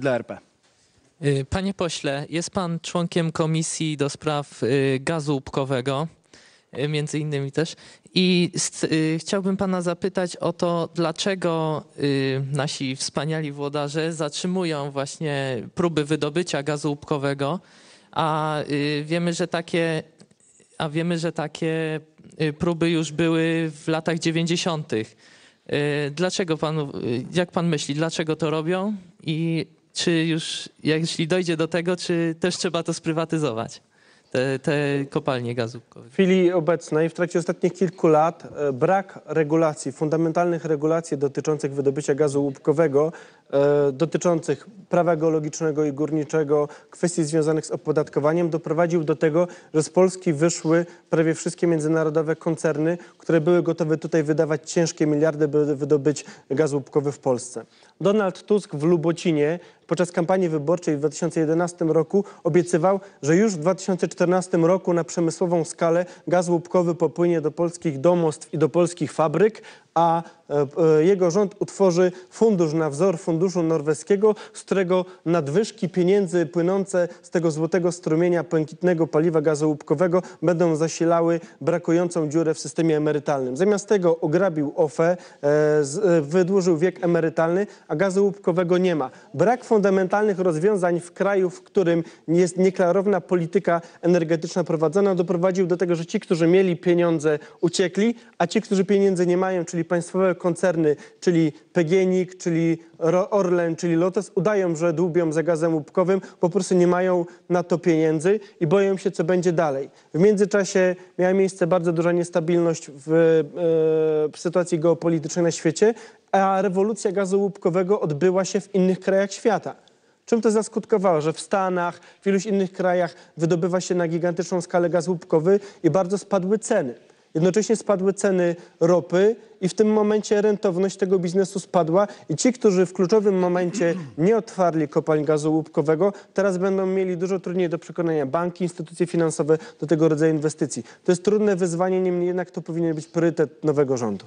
dla RP. Y, panie pośle, jest pan członkiem komisji do spraw y, gazu łupkowego, y, między innymi też. I chciałbym pana zapytać o to, dlaczego nasi wspaniali włodarze zatrzymują właśnie próby wydobycia gazu łupkowego, a wiemy, że takie, a wiemy, że takie próby już były w latach 90. Y, dlaczego pan, y, jak pan myśli, dlaczego to robią i czy już, jeśli dojdzie do tego, czy też trzeba to sprywatyzować? te, te kopalnie gazu łupkowego. W chwili obecnej, w trakcie ostatnich kilku lat, e, brak regulacji, fundamentalnych regulacji dotyczących wydobycia gazu łupkowego, e, dotyczących prawa geologicznego i górniczego, kwestii związanych z opodatkowaniem, doprowadził do tego, że z Polski wyszły prawie wszystkie międzynarodowe koncerny, które były gotowe tutaj wydawać ciężkie miliardy, by wydobyć gaz łupkowy w Polsce. Donald Tusk w Lubocinie podczas kampanii wyborczej w 2011 roku obiecywał, że już w 2014 roku na przemysłową skalę gaz łupkowy popłynie do polskich domostw i do polskich fabryk a e, e, jego rząd utworzy fundusz na wzór funduszu norweskiego, z którego nadwyżki pieniędzy płynące z tego złotego strumienia pękitnego paliwa gazu łupkowego będą zasilały brakującą dziurę w systemie emerytalnym. Zamiast tego ograbił OFE, e, wydłużył wiek emerytalny, a gazu łupkowego nie ma. Brak fundamentalnych rozwiązań w kraju, w którym jest nieklarowna polityka energetyczna prowadzona, doprowadził do tego, że ci, którzy mieli pieniądze uciekli, a ci, którzy pieniędzy nie mają, czyli czyli państwowe koncerny, czyli PGNiG, czyli Orlen, czyli Lotus udają, że dłubią za gazem łupkowym, po prostu nie mają na to pieniędzy i boją się, co będzie dalej. W międzyczasie miała miejsce bardzo duża niestabilność w, e, w sytuacji geopolitycznej na świecie, a rewolucja gazu łupkowego odbyła się w innych krajach świata. Czym to zaskutkowało, że w Stanach, w iluś innych krajach wydobywa się na gigantyczną skalę gaz łupkowy i bardzo spadły ceny. Jednocześnie spadły ceny ropy i w tym momencie rentowność tego biznesu spadła i ci, którzy w kluczowym momencie nie otwarli kopalń gazu łupkowego, teraz będą mieli dużo trudniej do przekonania banki, instytucje finansowe do tego rodzaju inwestycji. To jest trudne wyzwanie, niemniej jednak to powinien być priorytet nowego rządu.